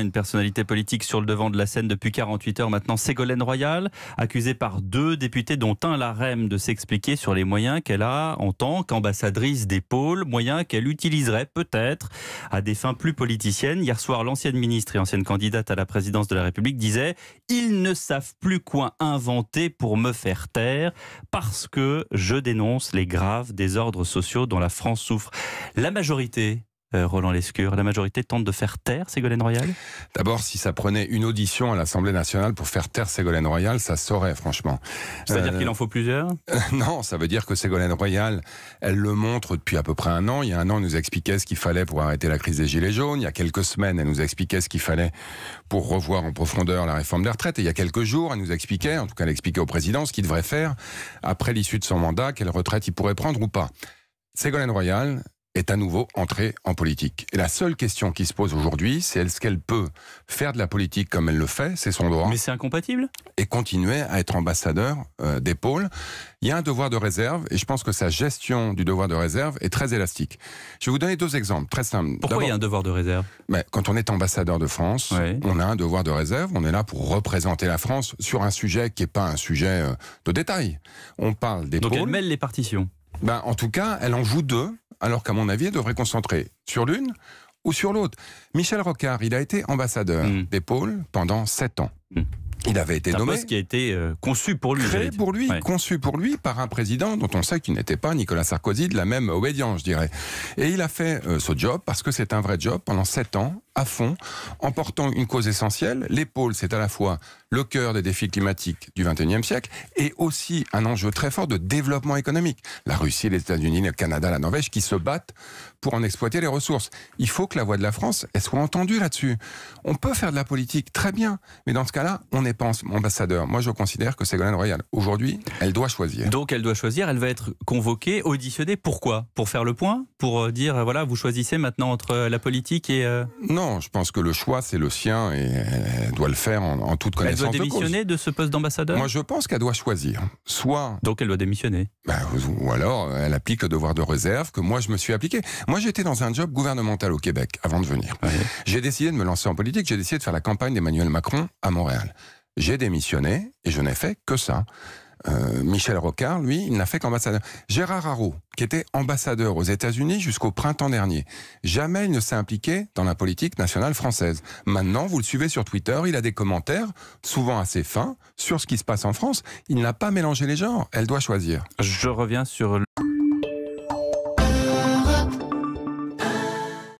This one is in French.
une personnalité politique sur le devant de la scène depuis 48 heures maintenant, Ségolène Royal, accusée par deux députés, dont un la REM, de s'expliquer sur les moyens qu'elle a en tant qu'ambassadrice des pôles, moyens qu'elle utiliserait peut-être à des fins plus politiciennes. Hier soir, l'ancienne ministre et ancienne candidate à la présidence de la République disait Ils ne savent plus quoi inventer pour me faire taire parce que je dénonce les graves désordres sociaux dont la France souffre. La majorité euh, Roland Lescure. La majorité tente de faire taire Ségolène Royal D'abord, si ça prenait une audition à l'Assemblée nationale pour faire taire Ségolène Royal, ça saurait, franchement. C'est-à-dire euh, qu'il en faut plusieurs Non, ça veut dire que Ségolène Royal, elle le montre depuis à peu près un an. Il y a un an, elle nous expliquait ce qu'il fallait pour arrêter la crise des Gilets jaunes. Il y a quelques semaines, elle nous expliquait ce qu'il fallait pour revoir en profondeur la réforme des retraites. Et il y a quelques jours, elle nous expliquait, en tout cas, elle expliquait au président ce qu'il devrait faire après l'issue de son mandat, quelle retraite il pourrait prendre ou pas. Ségolène Royal, est à nouveau entrée en politique. Et la seule question qui se pose aujourd'hui, c'est est-ce qu'elle peut faire de la politique comme elle le fait, c'est son droit. Mais c'est incompatible Et continuer à être ambassadeur euh, des pôles. Il y a un devoir de réserve, et je pense que sa gestion du devoir de réserve est très élastique. Je vais vous donner deux exemples, très simples. Pourquoi il y a un devoir de réserve mais Quand on est ambassadeur de France, on a un devoir de réserve, on est là pour représenter la France sur un sujet qui n'est pas un sujet euh, de détail. On parle des Donc pôles. Donc elle mêle les partitions ben, en tout cas, elle en joue deux alors qu'à mon avis, il devrait concentrer sur l'une ou sur l'autre. Michel Rocard, il a été ambassadeur mm. des pôles pendant sept ans. Mm. Il avait été nommé. poste qui a été euh, conçu pour lui. Créé pour lui, conçu pour lui par un président dont on sait qu'il n'était pas Nicolas Sarkozy de la même obédience, je dirais. Et il a fait euh, ce job parce que c'est un vrai job pendant sept ans à fond en portant une cause essentielle. Les c'est à la fois le cœur des défis climatiques du XXIe siècle et aussi un enjeu très fort de développement économique. La Russie, les États-Unis, le Canada, la Norvège qui se battent pour en exploiter les ressources. Il faut que la voix de la France elle soit entendue là-dessus. On peut faire de la politique très bien, mais dans ce cas-là, on n'est pas ambassadeur. Moi, je considère que Ségolène Royal, aujourd'hui, elle doit choisir. Donc, elle doit choisir. Elle va être convoquée, auditionnée. Pourquoi Pour faire le point Pour euh, dire euh, voilà, vous choisissez maintenant entre euh, la politique et non, je pense que le choix, c'est le sien et elle doit le faire en, toute connaissance de cause. Elle doit démissionner de, ce poste d'ambassadeur Moi, je pense qu'elle doit choisir. Soit. Donc, elle doit démissionner bah, Ou alors, elle applique le devoir de réserve que moi, je me suis appliqué. Moi, j'étais dans un job gouvernemental au Québec avant de venir. J'ai décidé de me lancer en politique, j'ai décidé de faire la campagne d'Emmanuel Macron à Montréal. J'ai démissionné et je n'ai fait que ça. Euh, Michel Rocard, lui, il n'a fait qu'ambassadeur. Gérard Haro, qui était ambassadeur aux États-Unis jusqu'au printemps dernier, jamais il ne s'est impliqué dans la politique nationale française. Maintenant, vous le suivez sur Twitter, il a des commentaires, souvent assez fins, sur ce qui se passe en France. Il n'a pas mélangé les genres. Elle doit choisir. Je reviens sur. Le...